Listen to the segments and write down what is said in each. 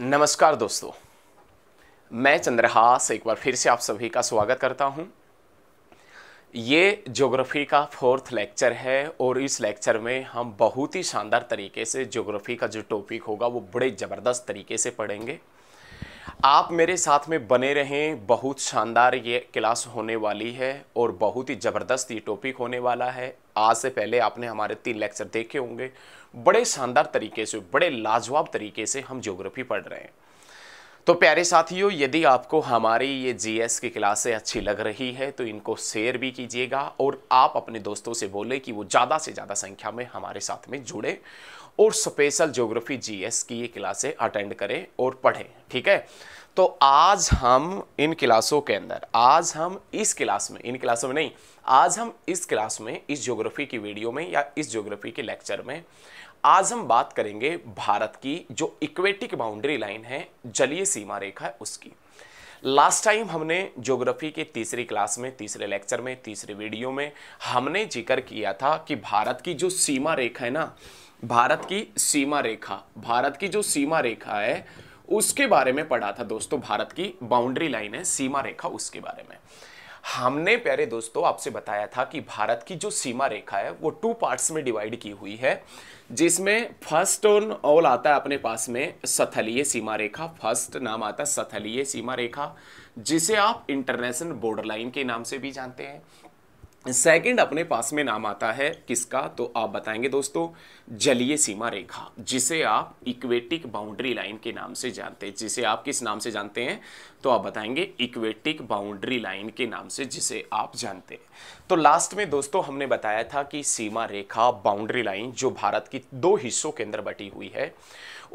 नमस्कार दोस्तों मैं चंद्रहास एक बार फिर से आप सभी का स्वागत करता हूं ये ज्योग्राफी का फोर्थ लेक्चर है और इस लेक्चर में हम बहुत ही शानदार तरीके से ज्योग्राफी का जो टॉपिक होगा वो बड़े ज़बरदस्त तरीके से पढ़ेंगे आप मेरे साथ में बने रहें बहुत शानदार ये क्लास होने वाली है और बहुत ही ज़बरदस्त ये टॉपिक होने वाला है आज से पहले आपने हमारे तीन लेक्चर देखे होंगे बड़े शानदार तरीके से बड़े लाजवाब तरीके से हम ज्योग्राफी पढ़ रहे हैं तो प्यारे साथियों यदि आपको हमारी ये जीएस की क्लासें अच्छी लग रही है तो इनको शेयर भी कीजिएगा और आप अपने दोस्तों से बोले कि वो ज़्यादा से ज़्यादा संख्या में हमारे साथ में जुड़े और स्पेशल ज्योग्राफी जीएस की ये क्लासें अटेंड करें और पढ़ें ठीक है तो आज हम इन क्लासों के अंदर आज हम इस क्लास में इन क्लासों में नहीं आज हम इस क्लास में इस ज्योग्राफी की वीडियो में या इस ज्योग्राफी के लेक्चर में आज हम बात करेंगे भारत की जो इक्वेटिक बाउंड्री लाइन है जलीय सीमा रेखा उसकी लास्ट टाइम हमने ज्योग्राफी के तीसरी क्लास में तीसरे लेक्चर में तीसरे वीडियो में हमने जिक्र किया था कि भारत की जो सीमा रेखा है ना भारत की सीमा रेखा भारत की जो सीमा रेखा है उसके बारे में पढ़ा था दोस्तों भारत की बाउंड्री लाइन है सीमा रेखा उसके बारे में हमने प्यारे दोस्तों आपसे बताया था कि भारत की जो सीमा रेखा है वो टू पार्ट्स में डिवाइड की हुई है जिसमें फर्स्ट ऑन ऑल आता है अपने पास में सथलीय सीमा रेखा फर्स्ट नाम आता है सथलीय सीमा रेखा जिसे आप इंटरनेशनल बॉर्डर लाइन के नाम से भी जानते हैं सेकंड अपने पास में नाम आता है किसका तो आप बताएंगे दोस्तों जलीय सीमा रेखा जिसे आप इक्वेटिक बाउंड्री लाइन के नाम से जानते हैं जिसे आप किस नाम से जानते हैं तो आप बताएंगे इक्वेटिक बाउंड्री लाइन के नाम से जिसे आप जानते हैं तो लास्ट में दोस्तों हमने बताया था कि सीमा रेखा बाउंड्री लाइन जो भारत की दो हिस्सों के अंदर बटी हुई है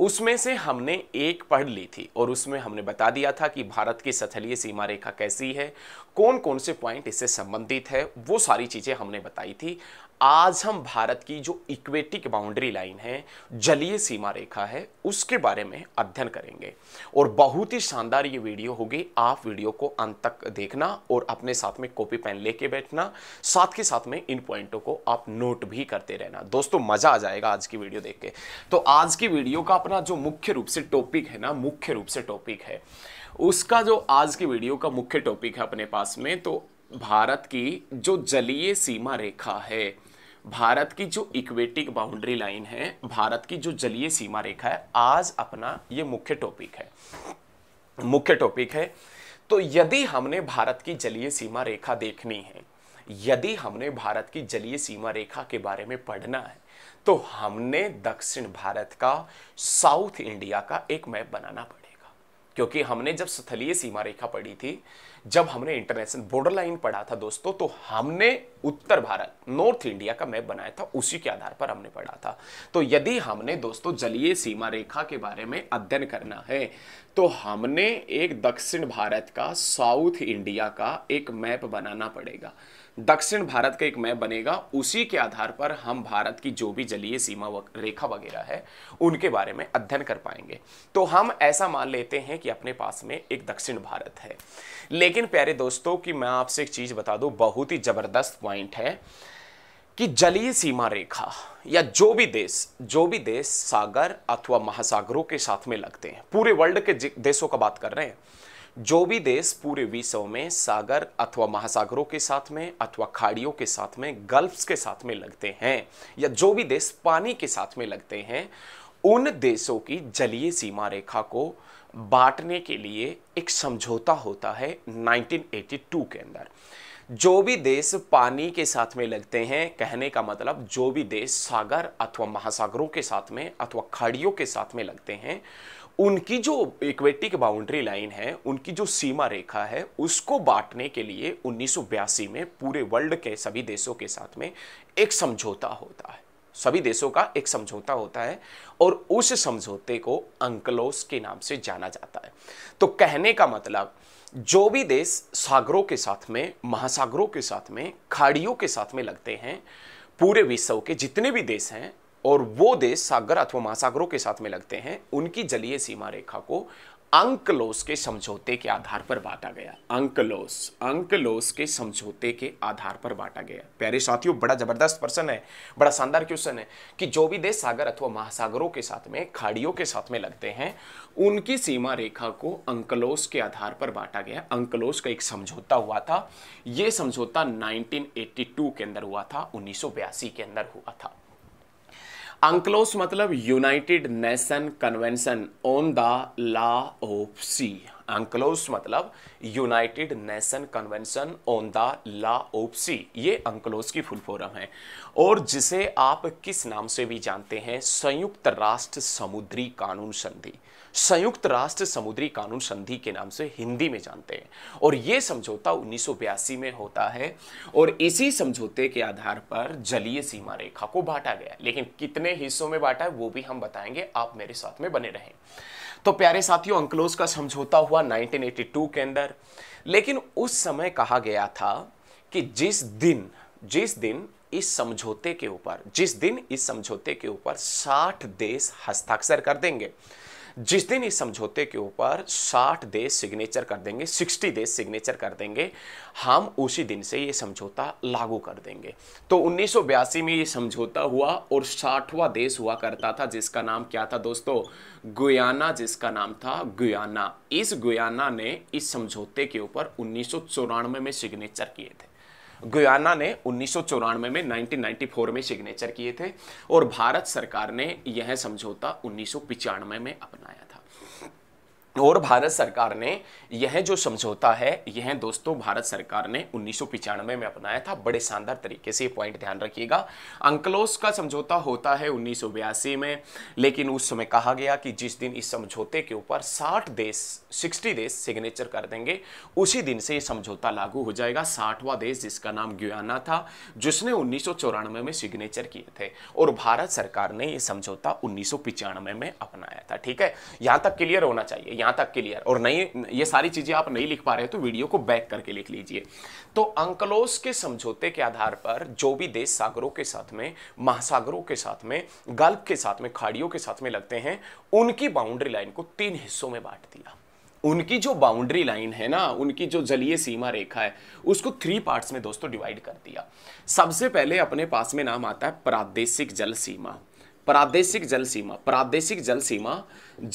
उसमें से हमने एक पढ़ ली थी और उसमें हमने बता दिया था कि भारत की सथलीय सीमा रेखा कैसी है कौन कौन से पॉइंट इससे संबंधित है वो सारी चीज़ें हमने बताई थी आज हम भारत की जो इक्वेटिक बाउंड्री लाइन है जलीय सीमा रेखा है उसके बारे में अध्ययन करेंगे और बहुत ही शानदार ये वीडियो होगी आप वीडियो को अंत तक देखना और अपने साथ में कॉपी पेन लेके बैठना साथ के साथ में इन पॉइंटों को आप नोट भी करते रहना दोस्तों मजा आ जाएगा आज की वीडियो देख के तो आज की वीडियो का अपना जो मुख्य रूप से टॉपिक है ना मुख्य रूप से टॉपिक है उसका जो आज की वीडियो का मुख्य टॉपिक है अपने पास में तो भारत की जो जलीय सीमा रेखा है भारत की जो इक्वेटिक बाउंड्री लाइन है भारत की जो जलीय सीमा रेखा है आज अपना ये मुख्य टॉपिक है मुख्य टॉपिक है तो यदि हमने भारत की जलीय सीमा रेखा देखनी है यदि हमने भारत की जलीय सीमा रेखा के बारे में पढ़ना है तो हमने दक्षिण भारत का साउथ इंडिया का एक मैप बनाना पड़ेगा क्योंकि हमने जब स्थलीय सीमा रेखा पढ़ी थी जब हमने इंटरनेशनल बॉर्डर लाइन पढ़ा था दोस्तों तो हमने उत्तर भारत नॉर्थ इंडिया का मैप बनाया था उसी के आधार पर हमने पढ़ा था तो यदि हमने दोस्तों जलीय सीमा रेखा के बारे में अध्ययन करना है तो हमने एक दक्षिण भारत का साउथ इंडिया का एक मैप बनाना पड़ेगा दक्षिण भारत का एक मैप बनेगा उसी के आधार पर हम भारत की जो भी जलीय सीमा रेखा वगैरह है उनके बारे में अध्ययन कर पाएंगे तो हम ऐसा मान लेते हैं कि अपने पास में एक दक्षिण भारत है लेकिन प्यारे दोस्तों कि मैं आपसे एक चीज़ बता दूं बहुत ही ज़बरदस्त पॉइंट है कि जलीय सीमा रेखा या जो भी देश जो भी देश सागर अथवा महासागरों के साथ में लगते हैं पूरे वर्ल्ड के देशों का बात कर रहे हैं जो भी देश पूरे विश्व में सागर अथवा महासागरों के साथ में अथवा खाड़ियों के साथ में गल्फ्स के साथ में लगते हैं या जो भी देश पानी के साथ में लगते हैं उन देशों की जलीय सीमा रेखा को बांटने के लिए एक समझौता होता है 1982 के अंदर जो भी देश पानी के साथ में लगते हैं कहने का मतलब जो भी देश सागर अथवा महासागरों के साथ में अथवा खाड़ियों के साथ में लगते हैं उनकी जो इक्वेटिक बाउंड्री लाइन है उनकी जो सीमा रेखा है उसको बांटने के लिए उन्नीस में पूरे वर्ल्ड के सभी देशों के साथ में एक समझौता होता है सभी देशों का एक समझौता होता है और उस समझौते को अंकलोस के नाम से जाना जाता है तो कहने का मतलब जो भी देश सागरों के साथ में महासागरों के साथ में खाड़ियों के साथ में लगते हैं पूरे विश्व के जितने भी देश हैं और वो देश सागर अथवा महासागरों के साथ में लगते हैं उनकी जलीय सीमा रेखा को अंकलोस के समझौते के आधार पर बांटा गया अंकलोस अंकलोस के समझौते के आधार पर बांटा गया प्यारे साथियों बड़ा जबरदस्त प्रश्न है बड़ा शानदार क्वेश्चन है कि जो भी देश सागर अथवा महासागरों के साथ में खाड़ियों के साथ में लगते हैं उनकी सीमा रेखा को अंकलोस के आधार पर बांटा गया अंकलोस का एक समझौता हुआ था यह समझौता 1982 के अंदर हुआ था 1982 के अंदर हुआ था अंकलोस मतलब United Nation Convention on the Law of Sea UNCLOS मतलब United Nation Convention on the Law of Sea ये अंकलोस की फुल फॉर्म है और जिसे आप किस नाम से भी जानते हैं संयुक्त राष्ट्र समुद्री कानून संधि संयुक्त राष्ट्र समुद्री कानून संधि के नाम से हिंदी में जानते हैं और ये समझौता उन्नीस में होता है और इसी समझौते के आधार पर जलीय सीमा रेखा को बांटा गया लेकिन कितने हिस्सों में बांटा है वो भी हम बताएंगे आप मेरे साथ में बने रहें तो प्यारे साथियों अंकलोज का समझौता हुआ 1982 के अंदर लेकिन उस समय कहा गया था कि जिस दिन जिस दिन इस समझौते के ऊपर जिस दिन इस समझौते के ऊपर 60 देश हस्ताक्षर कर देंगे जिस दिन इस समझौते के ऊपर 60 देश सिग्नेचर कर देंगे 60 देश सिग्नेचर कर देंगे हम उसी दिन से ये समझौता लागू कर देंगे तो उन्नीस में ये समझौता हुआ और साठवा देश हुआ करता था जिसका नाम क्या था दोस्तों गुयाना जिसका नाम था गुयाना इस गुयाना ने इस समझौते के ऊपर उन्नीस में सिग्नेचर किए थे गुयाना ने उन्नीस में 1994 में सिग्नेचर किए थे और भारत सरकार ने यह समझौता उन्नीस में अपनाया था और भारत सरकार ने यह जो समझौता है यह दोस्तों भारत सरकार ने उन्नीस में अपनाया था बड़े शानदार तरीके से ये पॉइंट ध्यान रखिएगा अंकलोस का समझौता होता है उन्नीस में लेकिन उस समय कहा गया कि जिस दिन इस समझौते के ऊपर 60 देश 60 देश सिग्नेचर कर देंगे उसी दिन से ये समझौता लागू हो जाएगा साठवां देश जिसका नाम गुयाना था जिसने उन्नीस में सिग्नेचर किए थे और भारत सरकार ने यह समझौता उन्नीस में अपनाया था ठीक है यहाँ तक क्लियर होना चाहिए यहां तक क्लियर और नहीं ये सारी चीज़ें आप नहीं लिख पा रहे हो तो वीडियो को बैक करके लिख लीजिए तो अंकलोस के समझौते के आधार पर जो भी देश सागरों के साथ में महासागरों के साथ में गल्फ के साथ में खाड़ियों के साथ में लगते हैं उनकी बाउंड्री लाइन को तीन हिस्सों में बांट दिया उनकी जो बाउंड्री लाइन है ना उनकी जो जलीय सीमा रेखा है उसको थ्री पार्ट्स में दोस्तों डिवाइड कर दिया सबसे पहले अपने पास में नाम आता है प्रादेशिक जल सीमा प्रादेशिक जल सीमा प्रादेशिक जल सीमा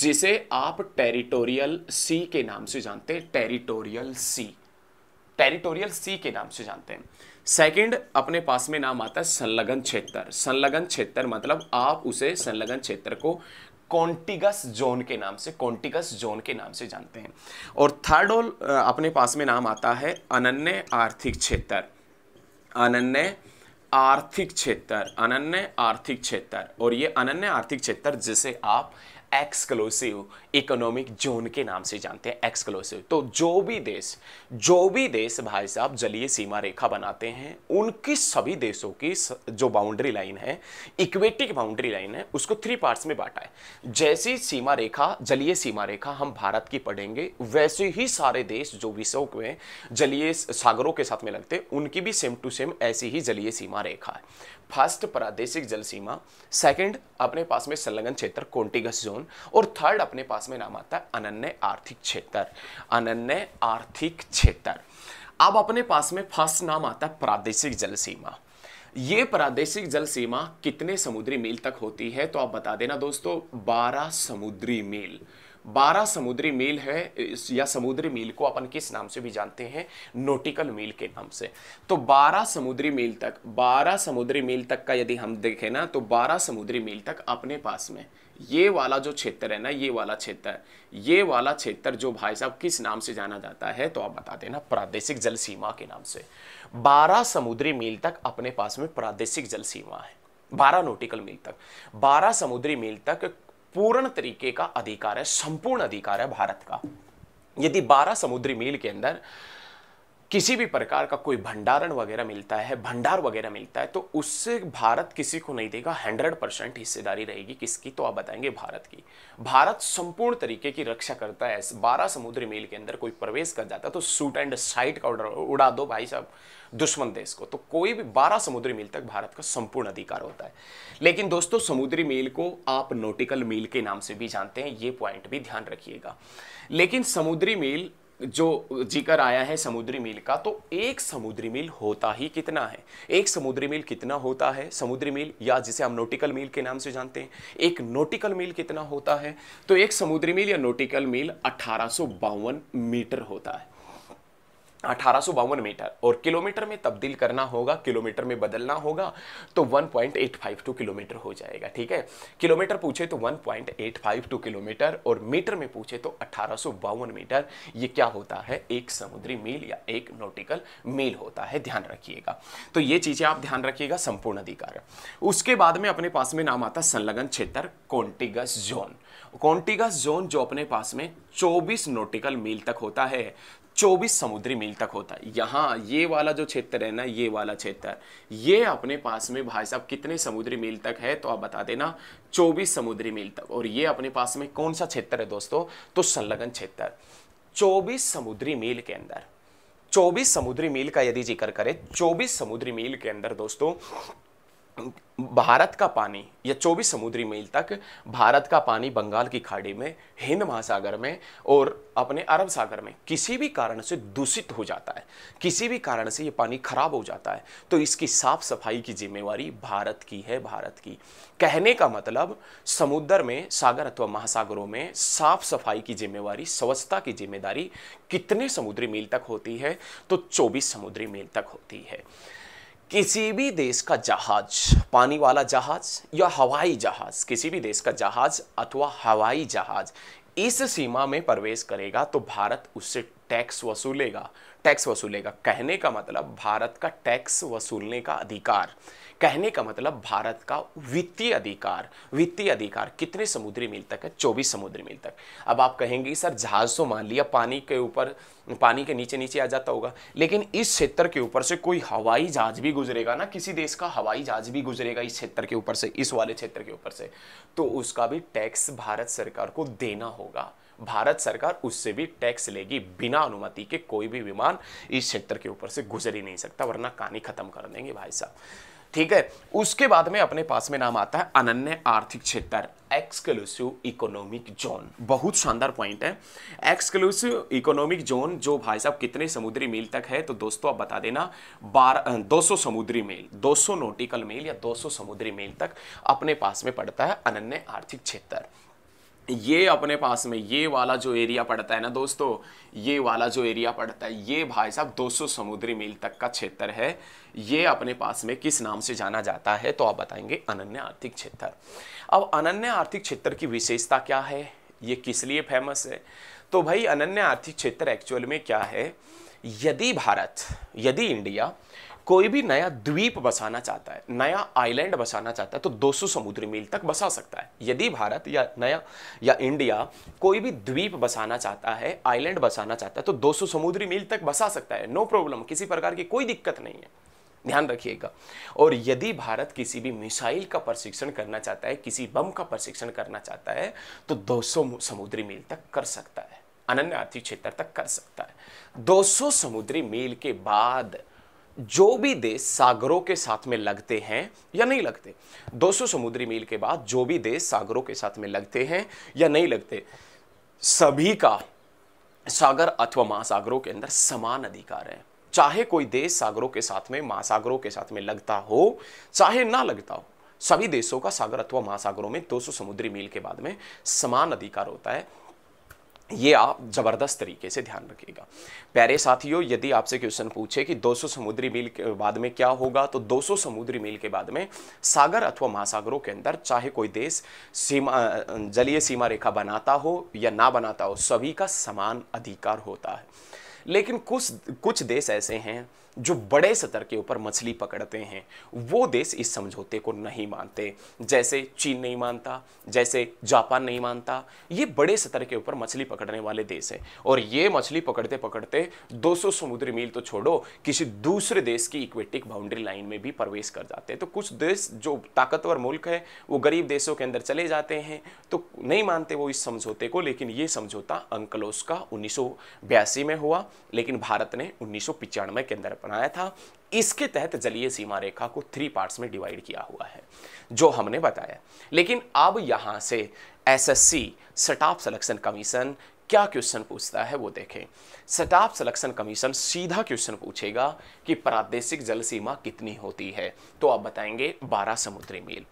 जिसे आप टेरिटोरियल सी के नाम से जानते हैं टेरिटोरियल सी टेरिटोरियल सी के नाम से जानते हैं सेकंड अपने पास में नाम आता है संलग्न क्षेत्र संलग्न क्षेत्र मतलब आप उसे संलग्न क्षेत्र को कॉन्टिगस जोन के नाम से कॉन्टिगस जोन के नाम से जानते हैं और थर्ड और अपने पास में नाम आता है अनन्य आर्थिक क्षेत्र अनन्य आर्थिक क्षेत्र अनन्य आर्थिक क्षेत्र और ये अनन्य आर्थिक क्षेत्र जिसे आप एक्सक्लूसिव इकोनॉमिक जोन के नाम से जानते हैं एक्सक्लूसिव तो जो भी देश जो भी देश भाई साहब जलीय सीमा रेखा बनाते हैं उनकी सभी देशों की जो बाउंड्री लाइन है इक्वेटिक बाउंड्री लाइन है उसको थ्री पार्ट्स में बांटा है जैसी सीमा रेखा जलीय सीमा रेखा हम भारत की पढ़ेंगे वैसे ही सारे देश जो विश्व में जलीय सागरों के साथ में लगते हैं उनकी भी सेम टू सेम ऐसी ही जलीय सीमा रेखा है फर्स्ट प्रादेशिक जल सीमा सेकंड अपने पास में संलग्न क्षेत्र कोंटिगस जोन और थर्ड अपने पास में नाम आता है अनन्य आर्थिक क्षेत्र अनन्य आर्थिक क्षेत्र अब अपने पास में फर्स्ट नाम आता है प्रादेशिक जल सीमा ये प्रादेशिक जल सीमा कितने समुद्री मील तक होती है तो आप बता देना दोस्तों बारह समुद्री मील बारह समुद्री मील है या समुद्री मील को अपन किस नाम से भी जानते हैं नोटिकल मील के नाम से तो बारह समुद्री मील तक बारह समुद्री मील तक का यदि हम देखें ना तो बारह समुद्री मील तक अपने पास में ये वाला जो क्षेत्र है ना ये वाला क्षेत्र ये वाला क्षेत्र जो भाई साहब किस नाम से जाना जाता है तो आप बता देना प्रादेशिक जल सीमा के नाम से 12 समुद्री मील तक अपने पास में प्रादेशिक जल सीमा है 12 नोटिकल मील तक 12 समुद्री मील तक पूर्ण तरीके का अधिकार है संपूर्ण अधिकार है भारत का यदि 12 समुद्री मील के अंदर किसी भी प्रकार का कोई भंडारण वगैरह मिलता है भंडार वगैरह मिलता है तो उससे भारत किसी को नहीं देगा हंड्रेड परसेंट हिस्सेदारी रहेगी किसकी तो आप बताएंगे भारत की भारत संपूर्ण तरीके की रक्षा करता है बारह समुद्री मील के अंदर कोई प्रवेश कर जाता है तो सूट एंड साइट का उड़ा उड़ा दो भाई साहब दुश्मन देश को तो कोई भी बारह समुद्री मील तक भारत का संपूर्ण अधिकार होता है लेकिन दोस्तों समुद्री मील को आप नोटिकल मील के नाम से भी जानते हैं ये पॉइंट भी ध्यान रखिएगा लेकिन समुद्री मील जो जिक्र आया है समुद्री मील का तो एक समुद्री मील होता ही कितना है एक समुद्री मील कितना होता है समुद्री मील या जिसे हम नोटिकल मील के नाम से जानते हैं एक नोटिकल मील कितना होता है तो एक समुद्री मील या नोटिकल मील अठारह मीटर होता है अठारह मीटर और किलोमीटर में तब्दील करना होगा किलोमीटर में बदलना होगा तो 1.852 किलोमीटर हो जाएगा ठीक है किलोमीटर पूछे तो 1.852 किलोमीटर और मीटर में पूछे तो अठारह मीटर ये क्या होता है एक समुद्री मील या एक नोटिकल मील होता है ध्यान रखिएगा तो ये चीज़ें आप ध्यान रखिएगा संपूर्ण अधिकार उसके बाद में अपने पास में नाम आता संलग्न क्षेत्र कॉन्टिगस जोन कॉन्टिगस जोन जो अपने पास में चौबीस नोटिकल मील तक होता है चौबीस समुद्री मील तक होता है यहाँ ये वाला जो क्षेत्र है ना ये वाला क्षेत्र ये अपने पास में भाई साहब कितने समुद्री मील तक है तो आप बता देना चौबीस समुद्री मील तक और ये अपने पास में कौन सा क्षेत्र है दोस्तों तो संलग्न क्षेत्र चौबीस समुद्री मील के अंदर चौबीस समुद्री मील का यदि जिक्र करें चौबीस समुद्री मील के अंदर दोस्तों भारत का पानी या 24 समुद्री मील तक भारत का पानी बंगाल की खाड़ी में हिंद महासागर में और अपने अरब सागर में किसी भी कारण से दूषित हो जाता है किसी भी कारण से ये पानी खराब हो जाता है तो इसकी साफ सफाई की जिम्मेवारी भारत की है भारत की कहने का मतलब समुद्र में सागर अथवा महासागरों में साफ सफाई की जिम्मेवारी स्वच्छता की जिम्मेदारी कितने समुद्री मील तक होती है तो चौबीस समुद्री मील तक होती है किसी भी देश का जहाज पानी वाला जहाज या हवाई जहाज किसी भी देश का जहाज अथवा हवाई जहाज इस सीमा में प्रवेश करेगा तो भारत उससे टैक्स वसूलेगा टैक्स वसूलेगा कहने का मतलब भारत का टैक्स वसूलने का अधिकार कहने का मतलब भारत का वित्तीय अधिकार वित्तीय अधिकार कितने समुद्री मील तक है चौबीस समुद्री मील तक अब आप कहेंगे सर जहाज तो मान लिया पानी के ऊपर पानी के नीचे नीचे आ जाता होगा लेकिन इस क्षेत्र के ऊपर से कोई हवाई जहाज भी गुजरेगा ना किसी देश का हवाई जहाज भी गुजरेगा इस क्षेत्र के ऊपर से इस वाले क्षेत्र के ऊपर से तो उसका भी टैक्स भारत सरकार को देना होगा भारत सरकार उससे भी टैक्स लेगी बिना अनुमति के कोई भी विमान इस क्षेत्र के ऊपर से गुजर ही नहीं सकता वरना कहानी खत्म कर देंगे भाई साहब ठीक है उसके बाद में अपने पास में नाम आता है अनन्य आर्थिक क्षेत्र एक्सक्लूसिव इकोनॉमिक जोन बहुत शानदार पॉइंट है एक्सक्लूसिव इकोनॉमिक जोन जो भाई साहब कितने समुद्री मील तक है तो दोस्तों आप बता देना बार 200 समुद्री मील 200 नोटिकल मील या 200 समुद्री मील तक अपने पास में पड़ता है अनन्य आर्थिक क्षेत्र ये अपने पास में ये वाला जो एरिया पड़ता है ना दोस्तों ये वाला जो एरिया पड़ता है ये भाई साहब 200 समुद्री मील तक का क्षेत्र है ये अपने पास में किस नाम से जाना जाता है तो आप बताएंगे अनन्य आर्थिक क्षेत्र अब अनन्य आर्थिक क्षेत्र की विशेषता क्या है ये किस लिए फेमस है तो भाई अनन्य आर्थिक क्षेत्र एक्चुअल में क्या है यदि भारत यदि इंडिया कोई भी नया द्वीप बसाना चाहता है नया आइलैंड बसाना चाहता है तो 200 समुद्री मील तक बसा सकता है यदि भारत या नया या इंडिया कोई भी द्वीप बसाना चाहता है आइलैंड बसाना चाहता है तो 200 समुद्री मील तक बसा सकता है नो प्रॉब्लम किसी प्रकार की कोई दिक्कत नहीं है ध्यान रखिएगा और यदि भारत किसी भी मिसाइल का प्रशिक्षण करना चाहता है किसी बम का प्रशिक्षण करना चाहता है तो 200 समुद्री मील तक कर सकता है अनन्य आर्थिक क्षेत्र तक कर सकता है 200 समुद्री मील के बाद जो भी देश सागरों के साथ में लगते हैं या नहीं लगते 200 समुद्री मील के बाद जो भी देश सागरों के साथ में लगते हैं या नहीं लगते सभी का सागर अथवा महासागरों के अंदर समान अधिकार है चाहे कोई देश सागरों के साथ में महासागरों के साथ में लगता हो चाहे ना लगता हो सभी देशों का सागर अथवा महासागरों में 200 समुद्री मील के बाद में समान अधिकार होता है ये आप ज़बरदस्त तरीके से ध्यान रखिएगा प्यारे साथियों यदि आपसे क्वेश्चन पूछे कि 200 समुद्री मील के बाद में क्या होगा तो 200 समुद्री मील के बाद में सागर अथवा महासागरों के अंदर चाहे कोई देश सीमा जलीय सीमा रेखा बनाता हो या ना बनाता हो सभी का समान अधिकार होता है लेकिन कुछ कुछ देश ऐसे हैं जो बड़े सतर के ऊपर मछली पकड़ते हैं वो देश इस समझौते को नहीं मानते जैसे चीन नहीं मानता जैसे जापान नहीं मानता ये बड़े सतर के ऊपर मछली पकड़ने वाले देश हैं और ये मछली पकड़ते पकड़ते 200 समुद्री मील तो छोड़ो किसी दूसरे देश की इक्वेटिक बाउंड्री लाइन में भी प्रवेश कर जाते हैं तो कुछ देश जो ताकतवर मुल्क है वो गरीब देशों के अंदर चले जाते हैं तो नहीं मानते वो इस समझौते को लेकिन ये समझौता अंकलोस का उन्नीस में हुआ लेकिन भारत ने उन्नीस के अंदर बनाया था इसके तहत जलीय सीमा रेखा को थ्री पार्ट्स में डिवाइड किया हुआ है जो हमने बताया लेकिन अब यहाँ से एसएससी स्टाफ सिलेक्शन कमीशन क्या क्वेश्चन पूछता है वो देखें स्टाफ सिलेक्शन कमीशन सीधा क्वेश्चन पूछेगा कि प्रादेशिक जल सीमा कितनी होती है तो आप बताएंगे 12 समुद्री मील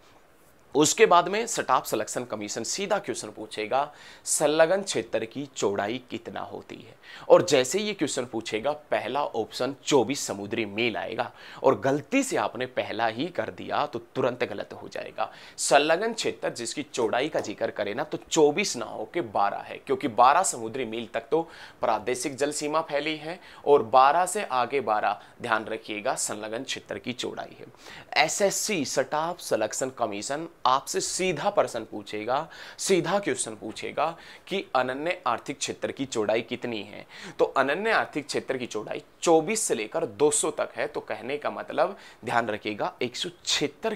उसके बाद में स्टाफ सिलेक्शन कमीशन सीधा क्वेश्चन पूछेगा संलग्न क्षेत्र की चौड़ाई कितना होती है और जैसे ये क्वेश्चन पूछेगा पहला ऑप्शन 24 समुद्री मील आएगा और गलती से आपने पहला ही कर दिया तो तुरंत गलत हो जाएगा संलग्न क्षेत्र जिसकी चौड़ाई का जिक्र करे ना तो 24 ना हो के 12 है क्योंकि 12 समुद्री मील तक तो प्रादेशिक जल सीमा फैली है और 12 से आगे 12 ध्यान रखिएगा संलग्न क्षेत्र की चौड़ाई है एसएससी स्टाफ सिलेक्शन कमीशन आपसे सीधा प्रश्न पूछेगा सीधा क्वेश्चन पूछेगा कि अनन्य आर्थिक क्षेत्र की चौड़ाई कितनी है तो अनन्य आर्थिक क्षेत्र की चौड़ाई 24 से लेकर 200 तक है तो कहने का मतलब ध्यान रखिएगा एक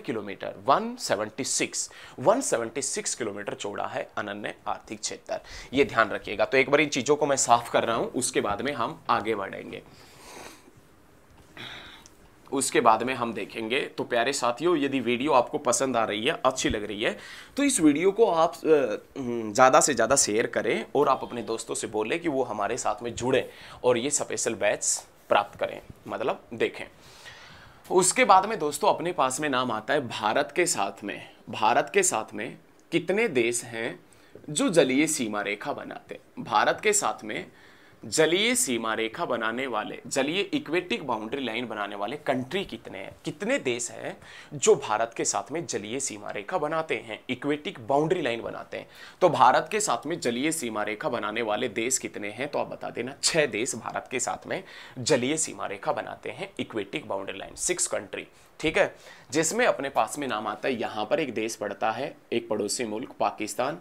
किलोमीटर 176 176 किलोमीटर चौड़ा है अनन्य आर्थिक क्षेत्र ये ध्यान रखिएगा तो एक बार इन चीज़ों को मैं साफ कर रहा हूं उसके बाद में हम आगे बढ़ेंगे उसके बाद में हम देखेंगे तो प्यारे साथियों यदि वीडियो आपको पसंद आ रही है अच्छी लग रही है तो इस वीडियो को आप हम्म, ज़्यादा से ज़्यादा शेयर करें और आप अपने दोस्तों से बोलें कि वो हमारे साथ में जुड़ें और ये स्पेशल बैच प्राप्त करें मतलब देखें उसके बाद में दोस्तों अपने पास में नाम आता है भारत के साथ में भारत के साथ में कितने देश हैं जो जलीय सीमा रेखा बनाते भारत के साथ में जलीय सीमा रेखा बनाने वाले जलीय इक्वेटिक बाउंड्री लाइन बनाने वाले कंट्री कितने हैं कितने देश हैं जो भारत के साथ में जलीय सीमा रेखा बनाते हैं इक्वेटिक बाउंड्री लाइन बनाते हैं तो भारत के साथ में जलीय सीमा रेखा बनाने वाले देश कितने हैं तो आप बता देना छह देश भारत के साथ में जलीय सीमा रेखा बनाते हैं aquatic boundary line six country ठीक है जिसमें अपने पास में नाम आता है यहाँ पर एक देश पड़ता है एक पड़ोसी मुल्क पाकिस्तान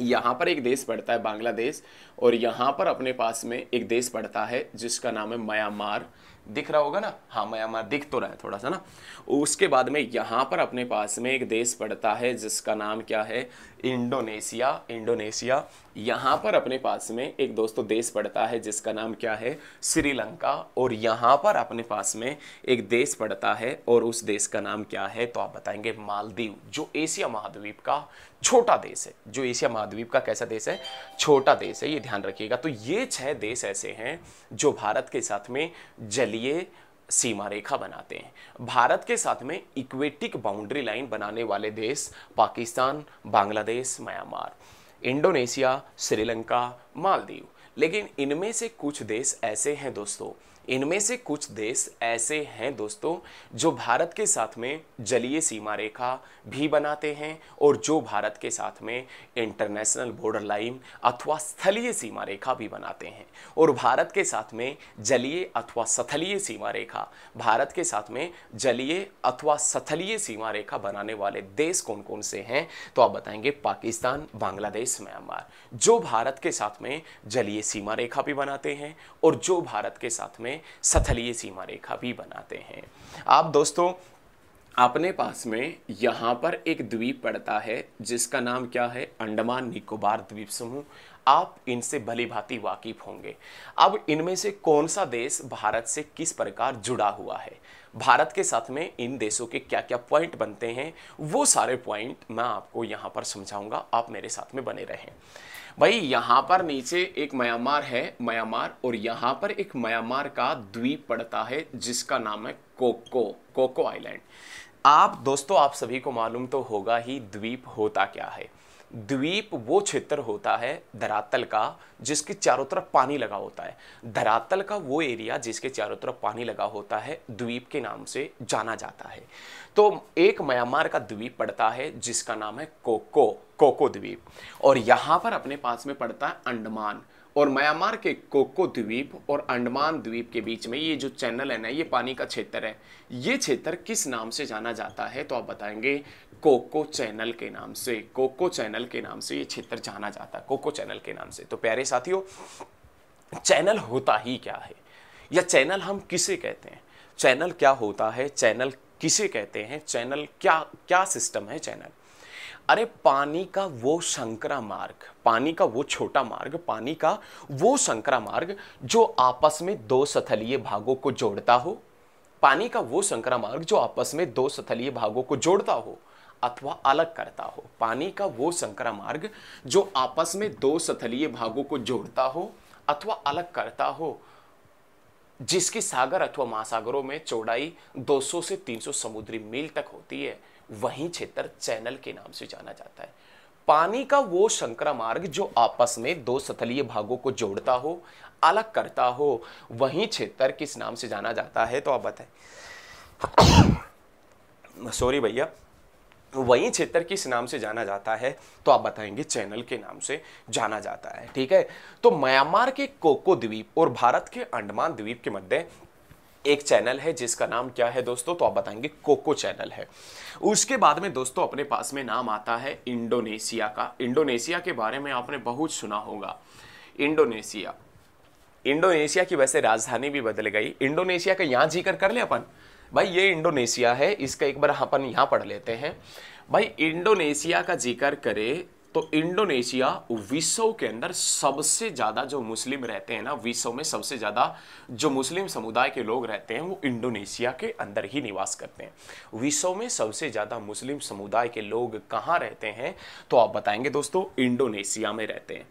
यहाँ पर एक देश पड़ता है बांग्लादेश और यहाँ पर अपने पास में एक देश पड़ता है जिसका नाम है म्यांमार दिख रहा होगा ना हाँ म्यांमार दिख तो रहा है थोड़ा सा ना उसके बाद में यहाँ पर अपने पास में एक देश पड़ता है जिसका नाम क्या है इंडोनेशिया इंडोनेशिया यहाँ पर अपने पास में एक दोस्तों देश पड़ता है जिसका नाम क्या है श्रीलंका और यहाँ पर अपने पास में एक देश पड़ता है और उस देश का नाम क्या है तो आप बताएंगे मालदीव जो एशिया महाद्वीप का छोटा देश है जो एशिया महाद्वीप का कैसा देश है छोटा देश है ये ध्यान रखिएगा तो ये छह देश ऐसे हैं जो भारत के साथ में जलीय सीमा रेखा बनाते हैं भारत के साथ में इक्वेटिक बाउंड्री लाइन बनाने वाले देश पाकिस्तान बांग्लादेश म्यांमार इंडोनेशिया श्रीलंका मालदीव लेकिन इनमें से कुछ देश ऐसे हैं दोस्तों इनमें से कुछ देश ऐसे हैं दोस्तों जो भारत के साथ में जलीय सीमा रेखा भी बनाते हैं और जो भारत के साथ में इंटरनेशनल बॉर्डर लाइन अथवा स्थलीय सीमा रेखा भी बनाते हैं और भारत के साथ में जलीय अथवा स्थलीय सीमा रेखा भारत के साथ में जलीय अथवा स्थलीय सीमा रेखा बनाने वाले देश कौन कौन से हैं तो आप बताएंगे पाकिस्तान बांग्लादेश म्यांमार जो भारत के साथ में जलीय सीमा रेखा भी बनाते हैं और जो भारत के साथ में में सथलीय सीमा रेखा भी बनाते हैं आप दोस्तों अपने पास में यहाँ पर एक द्वीप पड़ता है जिसका नाम क्या है अंडमान निकोबार द्वीप समूह आप इनसे भली भांति वाकिफ होंगे अब इनमें से कौन सा देश भारत से किस प्रकार जुड़ा हुआ है भारत के साथ में इन देशों के क्या क्या पॉइंट बनते हैं वो सारे पॉइंट मैं आपको यहाँ पर समझाऊंगा आप मेरे साथ में बने रहें भाई यहाँ पर नीचे एक म्यांमार है म्यांमार और यहाँ पर एक म्यांमार का द्वीप पड़ता है जिसका नाम है कोको कोको आइलैंड आप दोस्तों आप सभी को मालूम तो होगा ही द्वीप होता क्या है द्वीप वो क्षेत्र होता है धरातल का जिसके चारों तरफ पानी लगा होता है धरातल का वो एरिया जिसके चारों तरफ पानी लगा होता है द्वीप के नाम से जाना जाता है तो एक म्यांमार का द्वीप पड़ता है जिसका नाम है कोको कोको द्वीप और यहाँ पर अपने पास में पड़ता है अंडमान और म्यांमार के कोको द्वीप और अंडमान द्वीप के बीच में ये जो चैनल है ना ये पानी का क्षेत्र है ये क्षेत्र किस नाम से जाना जाता है तो आप बताएंगे कोको चैनल के नाम से कोको चैनल के नाम से ये क्षेत्र जाना जाता है कोको चैनल के नाम से तो प्यारे साथियों चैनल होता ही क्या है या चैनल हम किसे कहते हैं चैनल क्या होता है चैनल किसे कहते हैं चैनल क्या क्या सिस्टम है चैनल अरे पानी का वो संकरा मार्ग पानी का वो छोटा मार्ग पानी का वो संकरा मार्ग जो आपस में दो सथलीय भागों को जोड़ता हो पानी का वो संकरा मार्ग जो आपस में दो सथलीय भागों को जोड़ता हो अथवा अलग करता हो पानी का वो संकरा मार्ग जो आपस में दो सथलीय भागों को जोड़ता हो अथवा अलग करता हो जिसकी सागर अथवा महासागरों में चौड़ाई 200 से 300 समुद्री मील तक होती है वही क्षेत्र चैनल के नाम से जाना जाता है पानी का वो संकरा मार्ग जो आपस में दो सतलीय भागों को जोड़ता हो अलग करता हो वही क्षेत्र किस नाम से जाना जाता है तो आप बताए सॉरी भैया वही क्षेत्र किस नाम से जाना जाता है तो आप बताएंगे चैनल के नाम से जाना जाता है ठीक है तो म्यांमार के कोको द्वीप और भारत के अंडमान द्वीप के मध्य एक चैनल है जिसका नाम क्या है दोस्तों तो आप बताएंगे कोको चैनल है उसके बाद में दोस्तों अपने पास में नाम आता है इंडोनेशिया का इंडोनेशिया के बारे में आपने बहुत सुना होगा इंडोनेशिया इंडोनेशिया की वैसे राजधानी भी बदल गई इंडोनेशिया का यहाँ जिक्र कर ले अपन भाई ये इंडोनेशिया है इसका एक बार अपन यहाँ पढ़ लेते हैं भाई इंडोनेशिया का जिक्र करें तो इंडोनेशिया विश्व के अंदर सबसे ज़्यादा जो मुस्लिम रहते हैं ना विश्व में सबसे ज़्यादा जो मुस्लिम समुदाय के लोग रहते हैं वो इंडोनेशिया के अंदर ही निवास करते हैं विश्व में सबसे ज़्यादा मुस्लिम समुदाय के लोग कहाँ रहते हैं तो आप बताएंगे दोस्तों इंडोनेशिया में रहते हैं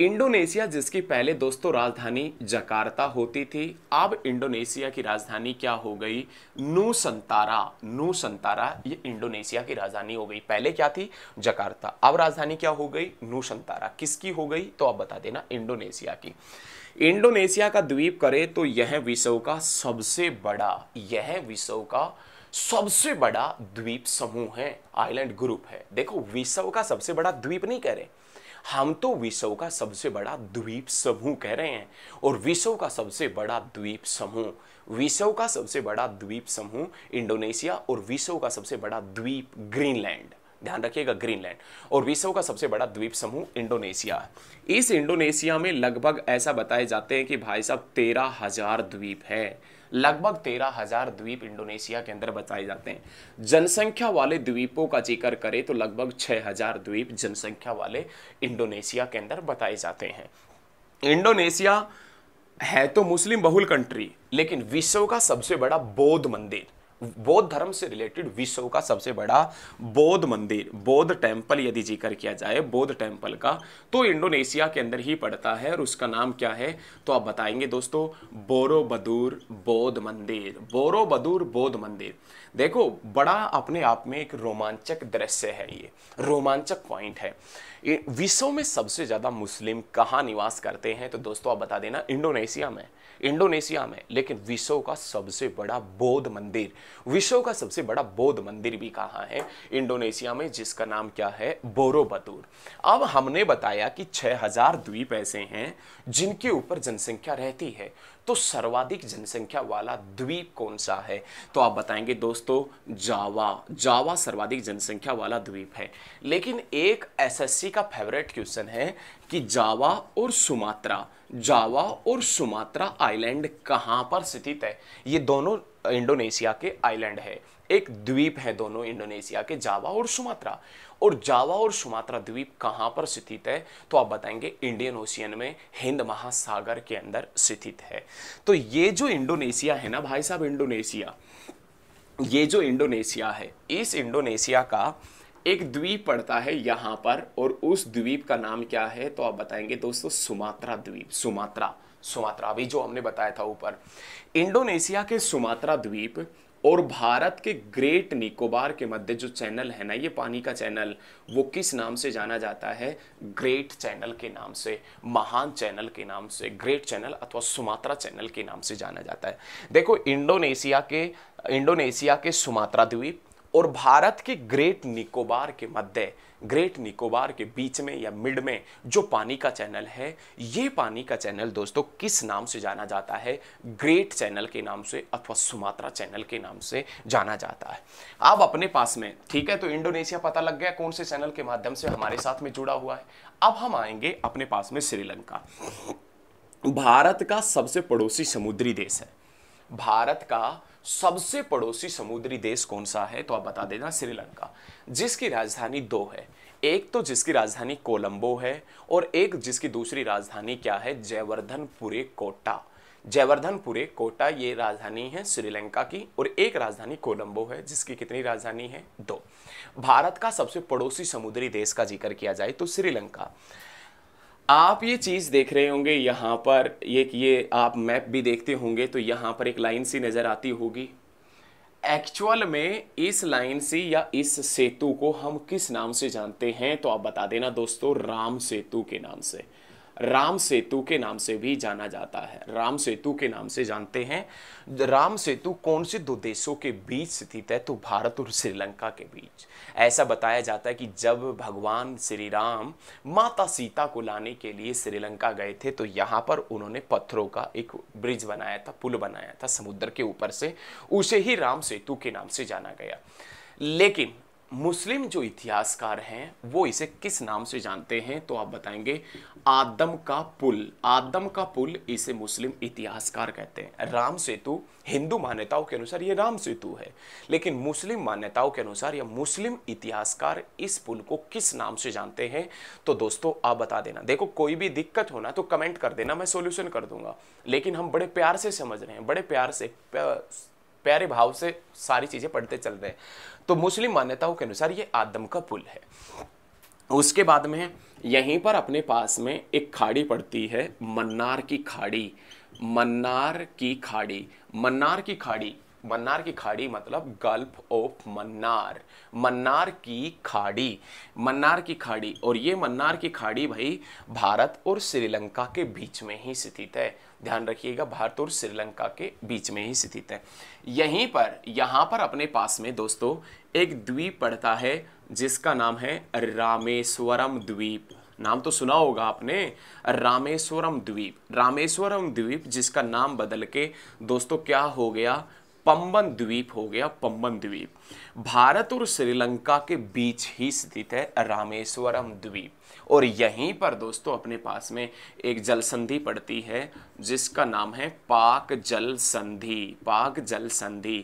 इंडोनेशिया जिसकी पहले दोस्तों राजधानी जकार्ता होती थी अब इंडोनेशिया की राजधानी क्या हो गई नू संतारा नू संतारा ये इंडोनेशिया की राजधानी हो गई पहले क्या थी जकार्ता अब राजधानी क्या हो गई नू संतारा किसकी हो गई तो आप बता देना इंडोनेशिया की इंडोनेशिया का द्वीप करे तो यह विश्व का सबसे बड़ा यह विश्व का सबसे बड़ा द्वीप समूह है आइलैंड ग्रुप है देखो विश्व का सबसे बड़ा द्वीप नहीं कह रहे हम तो विश्व का सबसे बड़ा द्वीप समूह कह रहे हैं और विश्व का सबसे बड़ा द्वीप समूह विश्व का सबसे बड़ा द्वीप समूह इंडोनेशिया और विश्व का सबसे बड़ा द्वीप ग्रीनलैंड ध्यान रखिएगा ग्रीनलैंड और विश्व का सबसे बड़ा द्वीप समूह इंडोनेशिया इस इंडोनेशिया में लगभग ऐसा बताए जाते हैं कि भाई साहब तेरह हजार द्वीप है लगभग तेरह हजार द्वीप इंडोनेशिया के अंदर बताए जाते हैं जनसंख्या वाले द्वीपों का जिक्र करें तो लगभग छह हजार द्वीप जनसंख्या वाले इंडोनेशिया के अंदर बताए जाते हैं इंडोनेशिया है तो मुस्लिम बहुल कंट्री लेकिन विश्व का सबसे बड़ा बौद्ध मंदिर बौद्ध धर्म से रिलेटेड विश्व का सबसे बड़ा बौद्ध मंदिर बौद्ध टेम्पल यदि जिक्र किया जाए बौद्ध टेम्पल का तो इंडोनेशिया के अंदर ही पड़ता है और उसका नाम क्या है तो आप बताएंगे दोस्तों बोरोबदूर बौद्ध मंदिर बोरोबदूर बौद्ध मंदिर देखो बड़ा अपने आप में एक रोमांचक दृश्य है ये रोमांचक पॉइंट है विश्व में सबसे ज़्यादा मुस्लिम कहाँ निवास करते हैं तो दोस्तों आप बता देना इंडोनेशिया में इंडोनेशिया में लेकिन विश्व का सबसे बड़ा बौद्ध मंदिर विश्व का सबसे बड़ा बौद्ध मंदिर भी कहा है इंडोनेशिया में जिसका नाम क्या है बोरोबतूर अब हमने बताया कि 6000 द्वीप ऐसे हैं जिनके ऊपर जनसंख्या रहती है तो सर्वाधिक जनसंख्या वाला द्वीप कौन सा है तो आप बताएंगे दोस्तों जावा जावा सर्वाधिक जनसंख्या वाला द्वीप है लेकिन एक एसएससी का फेवरेट क्वेश्चन है कि जावा और सुमात्रा जावा और सुमात्रा आइलैंड कहाँ पर स्थित है ये दोनों इंडोनेशिया के आइलैंड है एक द्वीप है दोनों इंडोनेशिया के जावा और सुमात्रा और जावा और सुमात्रा द्वीप कहाँ पर स्थित है तो आप बताएंगे इंडियन ओशियन में हिंद महासागर के अंदर स्थित है तो ये जो इंडोनेशिया है ना भाई साहब इंडोनेशिया ये जो इंडोनेशिया है इस इंडोनेशिया का एक द्वीप पड़ता है यहां पर और उस द्वीप का नाम क्या है तो आप बताएंगे दोस्तों सुमात्रा द्वीप सुमात्रा सुमात्रा अभी जो हमने बताया था ऊपर इंडोनेशिया के सुमात्रा द्वीप और भारत के ग्रेट निकोबार के मध्य जो चैनल है ना ये पानी का चैनल वो किस नाम से जाना जाता है ग्रेट चैनल के नाम से महान चैनल के नाम से ग्रेट चैनल अथवा सुमात्रा चैनल के नाम से जाना जाता है देखो इंडोनेशिया के इंडोनेशिया के सुमात्रा द्वीप और भारत के ग्रेट निकोबार के मध्य ग्रेट निकोबार के बीच में या मिड में जो पानी का चैनल है ये पानी का चैनल दोस्तों किस नाम से जाना जाता है ग्रेट चैनल के नाम से अथवा सुमात्रा चैनल के नाम से जाना जाता है अब अपने पास में ठीक है तो इंडोनेशिया पता लग गया कौन से चैनल के माध्यम से हमारे साथ में जुड़ा हुआ है अब हम आएंगे अपने पास में श्रीलंका भारत का सबसे पड़ोसी समुद्री देश है भारत का सबसे पड़ोसी समुद्री देश कौन सा है तो आप बता देना श्रीलंका जिसकी राजधानी दो है एक तो जिसकी राजधानी कोलंबो है और एक जिसकी दूसरी राजधानी क्या है जयवर्धनपुरे कोटा जयवर्धनपुरे कोटा ये राजधानी है श्रीलंका की और एक राजधानी कोलंबो है जिसकी कितनी राजधानी है दो भारत का सबसे पड़ोसी समुद्री देश का जिक्र किया जाए तो श्रीलंका आप ये चीज़ देख रहे होंगे यहाँ पर एक ये आप मैप भी देखते होंगे तो यहाँ पर एक लाइन सी नज़र आती होगी एक्चुअल में इस लाइन से या इस सेतु को हम किस नाम से जानते हैं तो आप बता देना दोस्तों राम सेतु के नाम से राम सेतु के नाम से भी जाना जाता है राम सेतु के नाम से जानते हैं राम सेतु कौन से दो देशों के बीच स्थित है तो भारत और श्रीलंका के बीच ऐसा बताया जाता है कि जब भगवान श्री राम माता सीता को लाने के लिए श्रीलंका गए थे तो यहाँ पर उन्होंने पत्थरों का एक ब्रिज बनाया था पुल बनाया था समुद्र के ऊपर से उसे ही राम सेतु के नाम से जाना गया लेकिन मुस्लिम जो इतिहासकार हैं वो इसे किस नाम से जानते हैं तो आप बताएंगे आदम का पुल आदम का पुल इसे मुस्लिम इतिहासकार कहते हैं राम सेतु हिंदू मान्यताओं के अनुसार ये राम सेतु है लेकिन मुस्लिम मान्यताओं के अनुसार या मुस्लिम इतिहासकार इस पुल को किस नाम से जानते हैं तो दोस्तों आप बता देना देखो कोई भी दिक्कत होना तो कमेंट कर देना मैं सोल्यूशन कर दूंगा लेकिन हम बड़े प्यार से समझ रहे हैं बड़े प्यार से प्यारे भाव से सारी चीज़ें पढ़ते चल रहे हैं तो मुस्लिम मान्यताओं के अनुसार ये आदम का पुल है उसके बाद में यहीं पर अपने पास में एक खाड़ी पड़ती है मन्नार की खाड़ी मन्नार की खाड़ी मन्नार की खाड़ी मन्नार की खाड़ी मतलब गल्फ ऑफ मन्नार मन्नार की खाड़ी मन्नार की खाड़ी और ये मन्नार की खाड़ी भाई भारत और श्रीलंका के बीच में ही स्थित है ध्यान रखिएगा भारत और श्रीलंका के बीच में ही स्थित है यहीं पर यहाँ पर अपने पास में दोस्तों एक द्वीप पड़ता है जिसका नाम है रामेश्वरम द्वीप नाम तो सुना होगा आपने रामेश्वरम द्वीप रामेश्वरम द्वीप जिसका नाम बदल के दोस्तों क्या हो गया पंबन द्वीप हो गया पंबन द्वीप भारत और श्रीलंका के बीच ही स्थित है रामेश्वरम द्वीप और यहीं पर दोस्तों अपने पास में एक जल संधि पड़ती है जिसका नाम है पाक जल संधि पाक जल संधि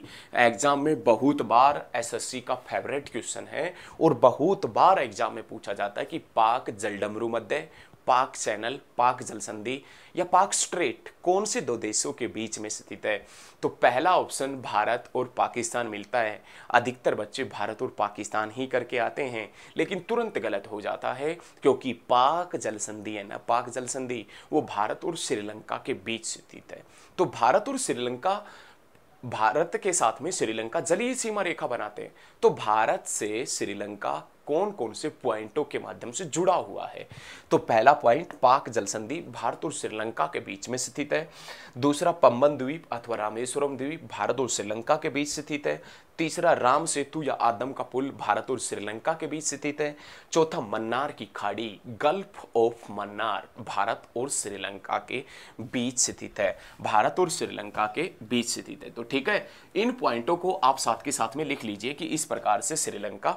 एग्जाम में बहुत बार एसएससी का फेवरेट क्वेश्चन है और बहुत बार एग्जाम में पूछा जाता है कि पाक जलडमरू मध्य पाक चैनल पाक जलसंधि या पाक स्ट्रेट कौन से दो देशों के बीच में स्थित है तो पहला ऑप्शन भारत और पाकिस्तान मिलता है अधिकतर बच्चे भारत और पाकिस्तान ही करके आते हैं लेकिन तुरंत गलत हो जाता है क्योंकि पाक जलसंधि है ना पाक जलसंधि वो भारत और श्रीलंका के बीच स्थित है तो भारत और श्रीलंका भारत के साथ में श्रीलंका जलीय सीमा रेखा बनाते हैं तो भारत से श्रीलंका कौन कौन से पॉइंटों के माध्यम से जुड़ा हुआ है तो पहला पॉइंट पाक जलसंधि भारत और श्रीलंका के बीच में स्थित है दूसरा पम्बन द्वीप अथवा रामेश्वरम द्वीप भारत और श्रीलंका के बीच स्थित है तीसरा राम सेतु या आदम का पुल भारत और श्रीलंका के बीच स्थित है चौथा मन्नार की खाड़ी गल्फ ऑफ मन्नार भारत और श्रीलंका के बीच स्थित है भारत और श्रीलंका के बीच स्थित है तो ठीक है इन पॉइंटों को आप साथ के साथ में लिख लीजिए कि इस प्रकार से श्रीलंका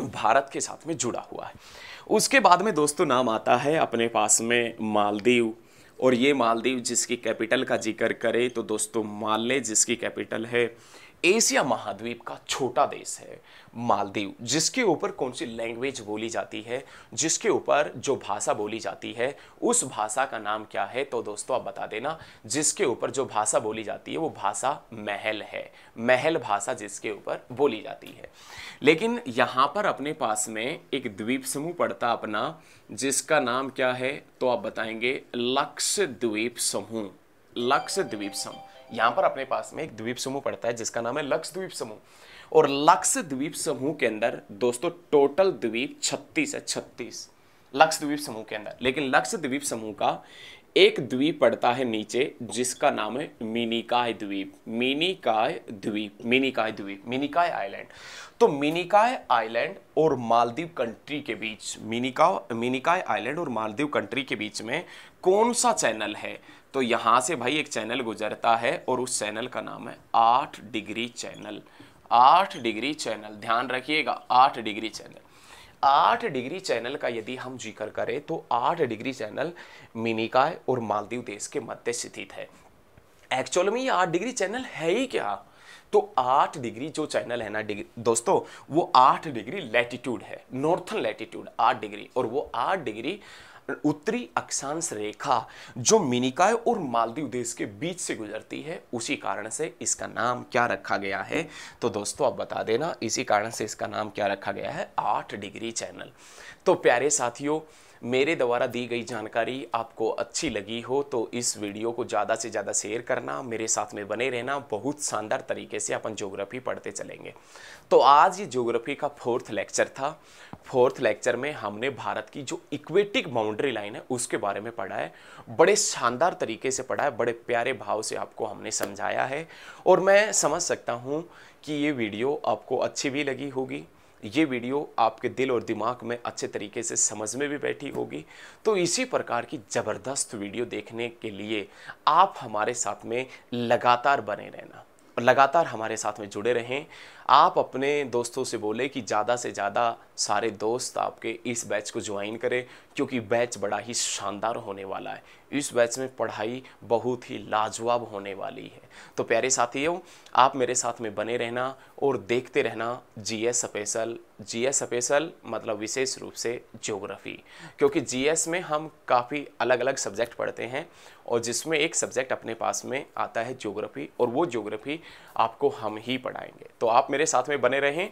भारत के साथ में जुड़ा हुआ है उसके बाद में दोस्तों नाम आता है अपने पास में मालदीव और ये मालदीव जिसकी कैपिटल का जिक्र करे तो दोस्तों माले जिसकी कैपिटल है एशिया महाद्वीप का छोटा देश है मालदीव जिसके ऊपर कौन सी लैंग्वेज बोली जाती है जिसके ऊपर जो भाषा बोली जाती है उस भाषा का नाम क्या है तो दोस्तों आप बता देना जिसके ऊपर जो भाषा बोली जाती है वो भाषा महल है महल भाषा जिसके ऊपर बोली जाती है लेकिन यहाँ पर अपने पास में एक द्वीप समूह पड़ता अपना जिसका नाम क्या है तो आप बताएंगे लक्षद्वीप समूह लक्षद्वीप समूह यहाँ पर अपने पास में एक द्वीप समूह पड़ता है जिसका नाम है लक्षद्वीप समूह और लक्षद्वीप समूह के अंदर दोस्तों टोटल द्वीप छत्तीस है छत्तीस लक्षद्वीप समूह के अंदर लेकिन लक्षद्वीप समूह का एक द्वीप पड़ता है नीचे जिसका नाम है मिनिकाय द्वीप मिनिकाय द्वीप मिनिकाय द्वीप मिनिकाय आइलैंड तो मिनिकाय आइलैंड और मालदीव कंट्री के बीच मिनिका मिनिकाय आइलैंड और मालदीव कंट्री के बीच में कौन सा चैनल है तो यहां से भाई एक चैनल गुजरता है और उस चैनल का नाम है आठ डिग्री चैनल आठ डिग्री चैनल ध्यान रखिएगा आठ डिग्री चैनल आठ डिग्री चैनल का यदि हम जिक्र करें तो आठ डिग्री चैनल मिनिकाय और मालदीव देश के मध्य स्थित है एक्चुअल में ये आठ डिग्री चैनल है ही क्या तो आठ डिग्री जो चैनल है ना डिग्री दोस्तों वो आठ डिग्री लैटिट्यूड है नॉर्थन लैटिट्यूड आठ डिग्री और वो आठ डिग्री उत्तरी अक्षांश रेखा जो मिनिकाय और मालदीव देश के बीच से गुजरती है उसी कारण से इसका नाम क्या रखा गया है तो दोस्तों आप बता देना इसी कारण से इसका नाम क्या रखा गया है आठ डिग्री चैनल तो प्यारे साथियों मेरे द्वारा दी गई जानकारी आपको अच्छी लगी हो तो इस वीडियो को ज़्यादा से ज़्यादा शेयर करना मेरे साथ में बने रहना बहुत शानदार तरीके से अपन ज्योग्राफी पढ़ते चलेंगे तो आज ये ज्योग्राफी का फोर्थ लेक्चर था फोर्थ लेक्चर में हमने भारत की जो इक्वेटिक बाउंड्री लाइन है उसके बारे में पढ़ा है बड़े शानदार तरीके से पढ़ा है बड़े प्यारे भाव से आपको हमने समझाया है और मैं समझ सकता हूँ कि ये वीडियो आपको अच्छी भी लगी होगी ये वीडियो आपके दिल और दिमाग में अच्छे तरीके से समझ में भी बैठी होगी तो इसी प्रकार की ज़बरदस्त वीडियो देखने के लिए आप हमारे साथ में लगातार बने रहना और लगातार हमारे साथ में जुड़े रहें आप अपने दोस्तों से बोले कि ज़्यादा से ज़्यादा सारे दोस्त आपके इस बैच को ज्वाइन करें क्योंकि बैच बड़ा ही शानदार होने वाला है इस बैच में पढ़ाई बहुत ही लाजवाब होने वाली है तो प्यारे साथियों आप मेरे साथ में बने रहना और देखते रहना G S special S special मतलब विशेष रूप से ज्योग्राफी क्योंकि जी एस में हम काफ़ी अलग अलग सब्जेक्ट पढ़ते हैं और जिसमें एक सब्जेक्ट अपने पास में आता है ज्योग्राफी और वो ज्योग्राफी आपको हम ही पढ़ाएंगे तो आप मेरे साथ में बने रहें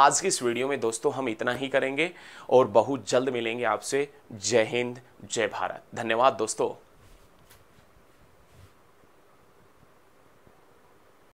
आज की इस वीडियो में दोस्तों हम इतना ही करेंगे और बहुत जल्द मिलेंगे आपसे जय हिंद जय भारत धन्यवाद दोस्तों